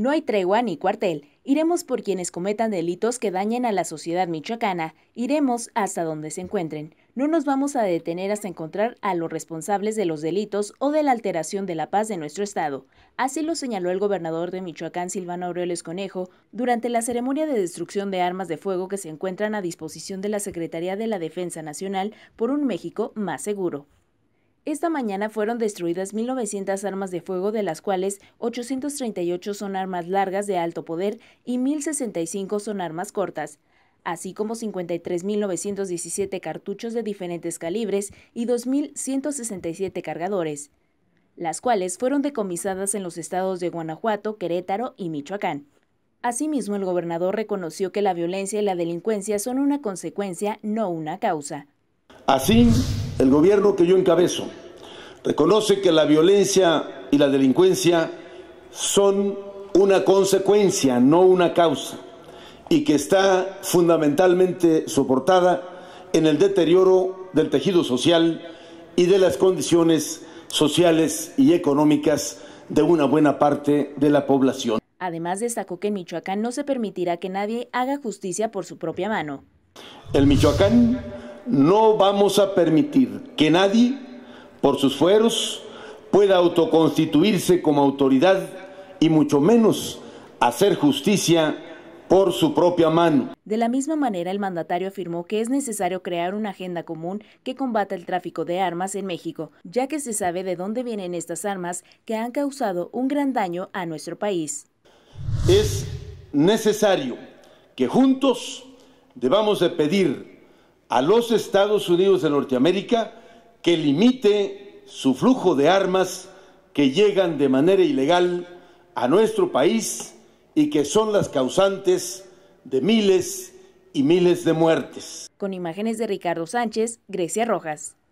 No hay tregua ni cuartel. Iremos por quienes cometan delitos que dañen a la sociedad michoacana. Iremos hasta donde se encuentren. No nos vamos a detener hasta encontrar a los responsables de los delitos o de la alteración de la paz de nuestro Estado. Así lo señaló el gobernador de Michoacán, Silvano Aureoles Conejo, durante la ceremonia de destrucción de armas de fuego que se encuentran a disposición de la Secretaría de la Defensa Nacional por un México más seguro. Esta mañana fueron destruidas 1.900 armas de fuego, de las cuales 838 son armas largas de alto poder y 1.065 son armas cortas, así como 53.917 cartuchos de diferentes calibres y 2.167 cargadores, las cuales fueron decomisadas en los estados de Guanajuato, Querétaro y Michoacán. Asimismo, el gobernador reconoció que la violencia y la delincuencia son una consecuencia, no una causa. Así, el gobierno que yo encabezo reconoce que la violencia y la delincuencia son una consecuencia, no una causa, y que está fundamentalmente soportada en el deterioro del tejido social y de las condiciones sociales y económicas de una buena parte de la población. Además destacó que en Michoacán no se permitirá que nadie haga justicia por su propia mano. El Michoacán no vamos a permitir que nadie, por sus fueros, pueda autoconstituirse como autoridad y mucho menos hacer justicia por su propia mano. De la misma manera, el mandatario afirmó que es necesario crear una agenda común que combata el tráfico de armas en México, ya que se sabe de dónde vienen estas armas que han causado un gran daño a nuestro país. Es necesario que juntos debamos de pedir a los Estados Unidos de Norteamérica que limite su flujo de armas que llegan de manera ilegal a nuestro país y que son las causantes de miles y miles de muertes. Con imágenes de Ricardo Sánchez, Grecia Rojas.